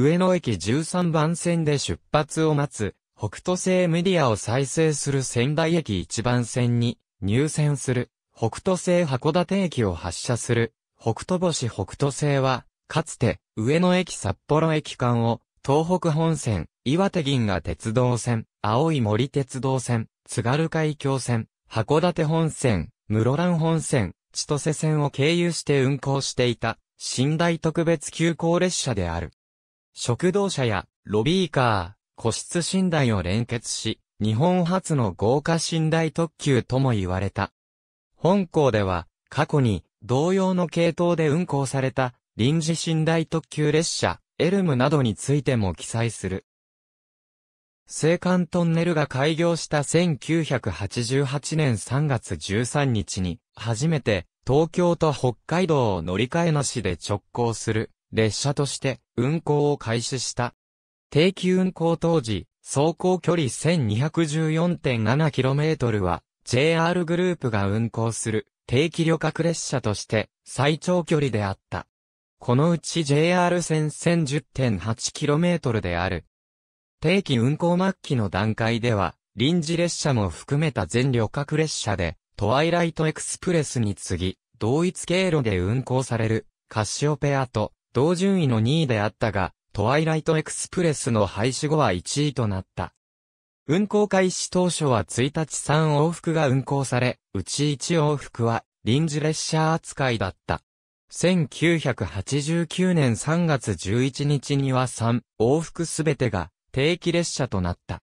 上野駅13番線で出発を待つ、北斗星メディアを再生する仙台駅1番線に入線する、北斗星函館駅を発車する、北斗星北斗星は、かつて、上野駅札幌駅間を、東北本線、岩手銀河鉄道線、青い森鉄道線、津軽海峡線、函館本線、室蘭本線、千歳線を経由して運行していた、寝台特別急行列車である。食堂車やロビーカー、個室寝台を連結し、日本初の豪華寝台特急とも言われた。本校では、過去に同様の系統で運行された臨時寝台特急列車、エルムなどについても記載する。青函トンネルが開業した1988年3月13日に、初めて東京と北海道を乗り換えなしで直行する列車として運行を開始した。定期運行当時、走行距離 1214.7km は JR グループが運行する定期旅客列車として最長距離であった。このうち JR 線 1010.8km である。定期運行末期の段階では、臨時列車も含めた全旅客列車で、トワイライトエクスプレスに次ぎ、同一経路で運行される、カシオペアと同順位の2位であったが、トワイライトエクスプレスの廃止後は1位となった。運行開始当初は1日3往復が運行され、うち1往復は臨時列車扱いだった。1989年3月11日には3往復すべてが定期列車となった。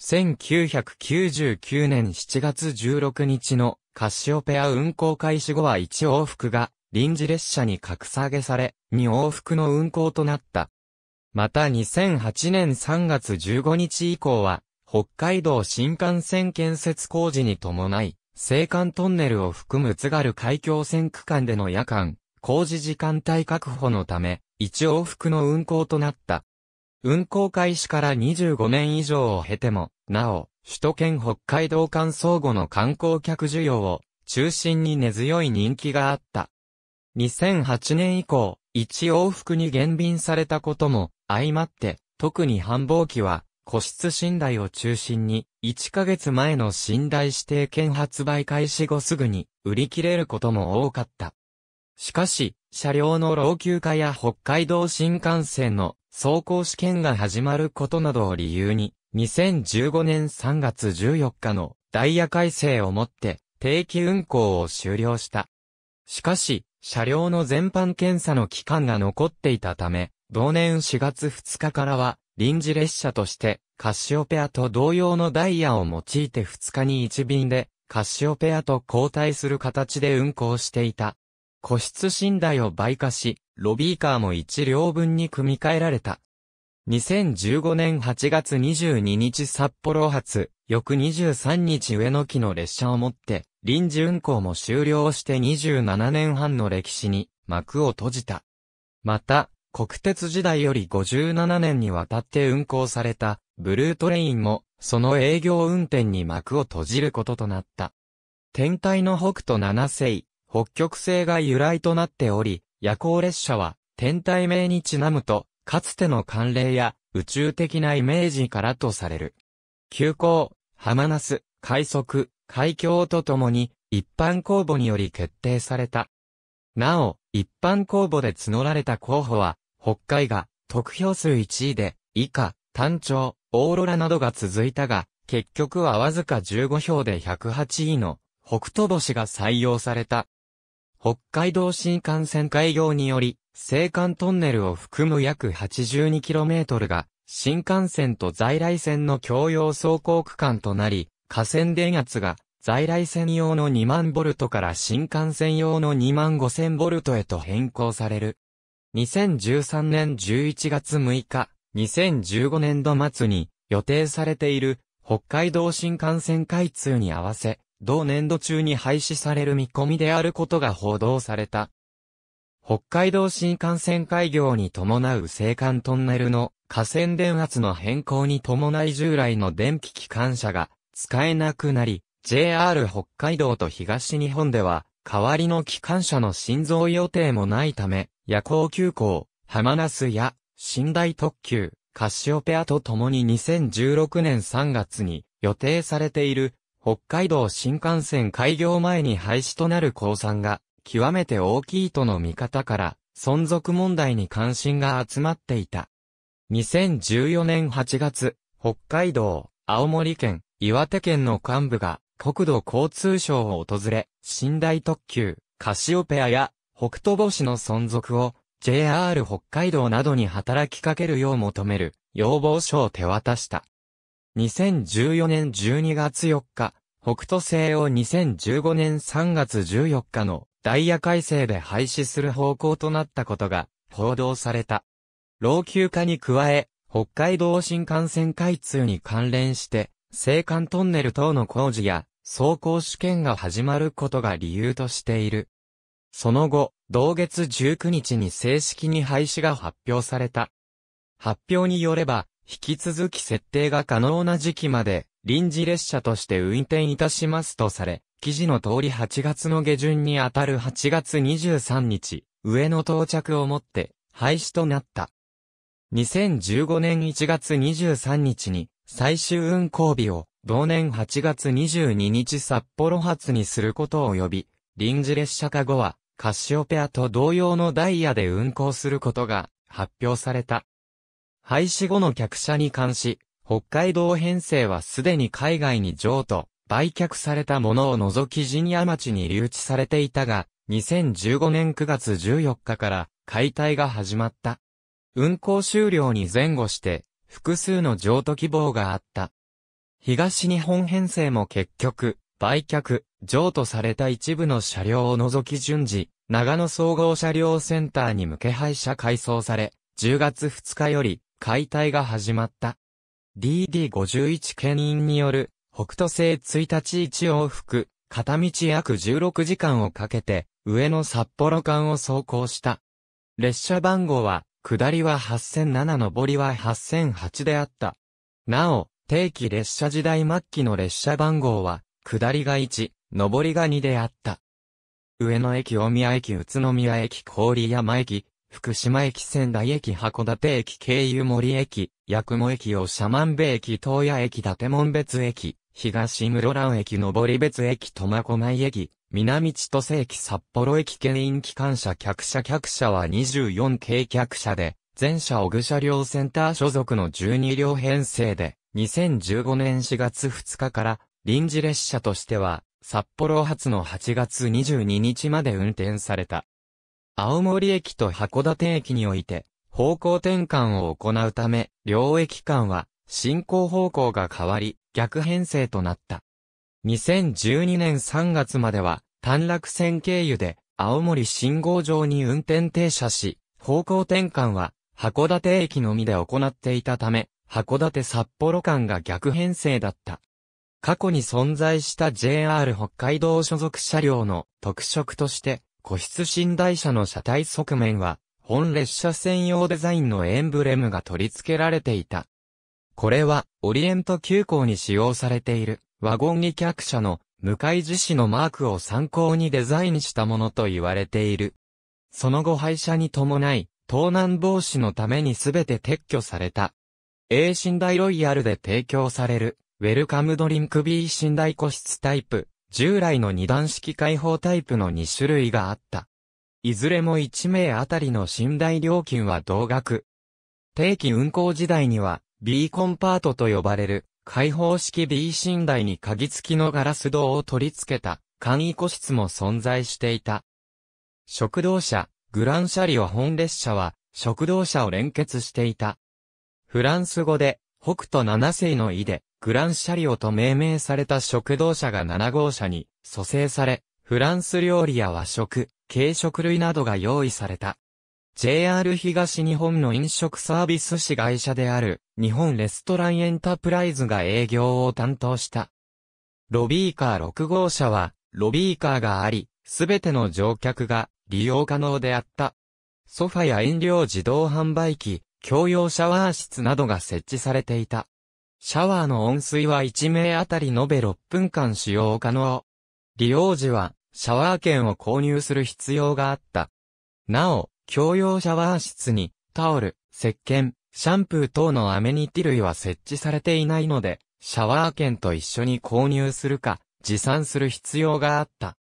1999年7月16日のカシオペア運行開始後は1往復が臨時列車に格下げされ、2往復の運行となった。また2008年3月15日以降は、北海道新幹線建設工事に伴い、青函トンネルを含む津軽海峡線区間での夜間、工事時間帯確保のため、1往復の運行となった。運行開始から25年以上を経ても、なお、首都圏北海道間相互の観光客需要を中心に根強い人気があった。2008年以降、一往復に減便されたことも、相まって、特に繁忙期は、個室寝台を中心に、1ヶ月前の寝台指定券発売開始後すぐに、売り切れることも多かった。しかし、車両の老朽化や北海道新幹線の走行試験が始まることなどを理由に、2015年3月14日のダイヤ改正をもって定期運行を終了した。しかし、車両の全般検査の期間が残っていたため、同年4月2日からは、臨時列車として、カシオペアと同様のダイヤを用いて2日に1便で、カシオペアと交代する形で運行していた。個室寝台を倍化し、ロビーカーも1両分に組み替えられた。2015年8月22日札幌発、翌23日上野駅の列車をもって、臨時運行も終了して27年半の歴史に幕を閉じた。また、国鉄時代より57年にわたって運行されたブルートレインもその営業運転に幕を閉じることとなった。天体の北斗七星、北極星が由来となっており、夜行列車は天体名にちなむと、かつての慣例や宇宙的なイメージからとされる。急行、浜那須、快速、海峡とともに、一般公募により決定された。なお、一般公募で募られた候補は、北海が、得票数1位で、以下、単調、オーロラなどが続いたが、結局はわずか15票で108位の、北斗星が採用された。北海道新幹線開業により、青函トンネルを含む約 82km が、新幹線と在来線の共用走行区間となり、河川電圧が在来線用の2万ボルトから新幹線用の2万5000ボルトへと変更される。2013年11月6日、2015年度末に予定されている北海道新幹線開通に合わせ、同年度中に廃止される見込みであることが報道された。北海道新幹線開業に伴う青函トンネルの河川電圧の変更に伴い従来の電気機関車が使えなくなり、JR 北海道と東日本では、代わりの機関車の心臓予定もないため、夜行急行、浜那須や、寝台特急、カシオペアと共に2016年3月に予定されている北海道新幹線開業前に廃止となる降参が極めて大きいとの見方から存続問題に関心が集まっていた。2014年8月、北海道、青森県、岩手県の幹部が国土交通省を訪れ、寝台特急、カシオペアや北斗星の存続を JR 北海道などに働きかけるよう求める要望書を手渡した。2014年12月4日、北斗星を2015年3月14日のダイヤ改正で廃止する方向となったことが報道された。老朽化に加え、北海道新幹線開通に関連して、青函トンネル等の工事や、走行試験が始まることが理由としている。その後、同月19日に正式に廃止が発表された。発表によれば、引き続き設定が可能な時期まで、臨時列車として運転いたしますとされ、記事の通り8月の下旬にあたる8月23日、上野到着をもって、廃止となった。2015年1月23日に、最終運行日を、同年8月22日札幌発にすることを呼び、臨時列車化後は、カシオペアと同様のダイヤで運行することが発表された。廃止後の客車に関し、北海道編成はすでに海外に譲渡、売却されたものを除きジニア町に留置されていたが、2015年9月14日から解体が始まった。運行終了に前後して、複数の譲渡希望があった。東日本編成も結局、売却、譲渡された一部の車両を除き順次、長野総合車両センターに向け廃車改装され、10月2日より解体が始まった。DD51 県員による北斗星1日1往復、片道約16時間をかけて、上野札幌間を走行した。列車番号は、下りは8007上りは8008であった。なお、定期列車時代末期の列車番号は、下りが1、上りが2であった。上野駅、大宮駅、宇都宮駅、郡山駅、福島駅、仙台駅、函館駅、経由森駅、八雲駅、長万部駅、東野駅、伊達門別駅、東室蘭駅、上り別駅、苫小牧駅、南千歳駅、札幌駅、県員機関車、客車、客車は24系客車で、前者小車両センター所属の12両編成で、2015年4月2日から臨時列車としては、札幌発の8月22日まで運転された。青森駅と函館駅において、方向転換を行うため、両駅間は、進行方向が変わり、逆編成となった。2012年3月までは、短絡線経由で、青森信号場に運転停車し、方向転換は、函館駅のみで行っていたため、函館札幌間が逆編成だった。過去に存在した JR 北海道所属車両の特色として、個室寝台車の車体側面は、本列車専用デザインのエンブレムが取り付けられていた。これは、オリエント急行に使用されている、ワゴン2客車の、向井寺市のマークを参考にデザインしたものと言われている。その後廃車に伴い、盗難防止のためにすべて撤去された。A 寝台ロイヤルで提供される、ウェルカムドリンク B 寝台個室タイプ、従来の二段式開放タイプの2種類があった。いずれも1名あたりの寝台料金は同額。定期運行時代には、B コンパートと呼ばれる、開放式 B 寝台に鍵付きのガラス戸を取り付けた、簡易個室も存在していた。食堂車、グランシャリオ本列車は、食堂車を連結していた。フランス語で、北斗七世の意で、グランシャリオと命名された食堂車が7号車に蘇生され、フランス料理や和食、軽食類などが用意された。JR 東日本の飲食サービス市会社である日本レストランエンタープライズが営業を担当した。ロビーカー6号車はロビーカーがあり、すべての乗客が利用可能であった。ソファや飲料自動販売機、共用シャワー室などが設置されていた。シャワーの温水は1名あたり延べ6分間使用可能。利用時は、シャワー券を購入する必要があった。なお、共用シャワー室に、タオル、石鹸、シャンプー等のアメニティ類は設置されていないので、シャワー券と一緒に購入するか、持参する必要があった。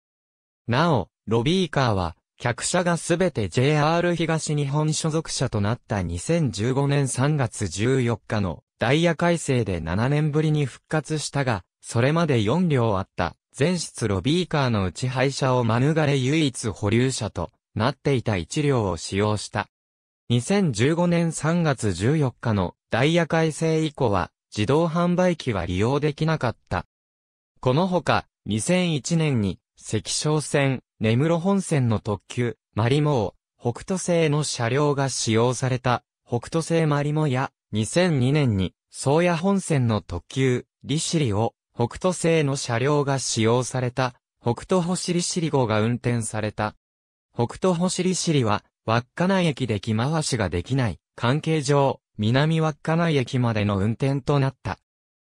なお、ロビーカーは、客車がすべて JR 東日本所属車となった2015年3月14日のダイヤ改正で7年ぶりに復活したが、それまで4両あった全室ロビーカーのうち廃車を免れ唯一保留車となっていた1両を使用した。2015年3月14日のダイヤ改正以降は自動販売機は利用できなかった。このほか、2001年に石勝線、根室本線の特急、マリモー、北斗製の車両が使用された、北斗製マリモや、2002年に、宗谷本線の特急、利尻を、北斗製の車両が使用された、北斗星利尻号が運転された。北斗星利尻は、稚内駅で着回しができない、関係上、南稚内駅までの運転となった。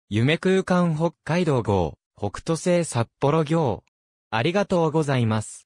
夢空間北海道号、北斗製札幌行、ありがとうございます。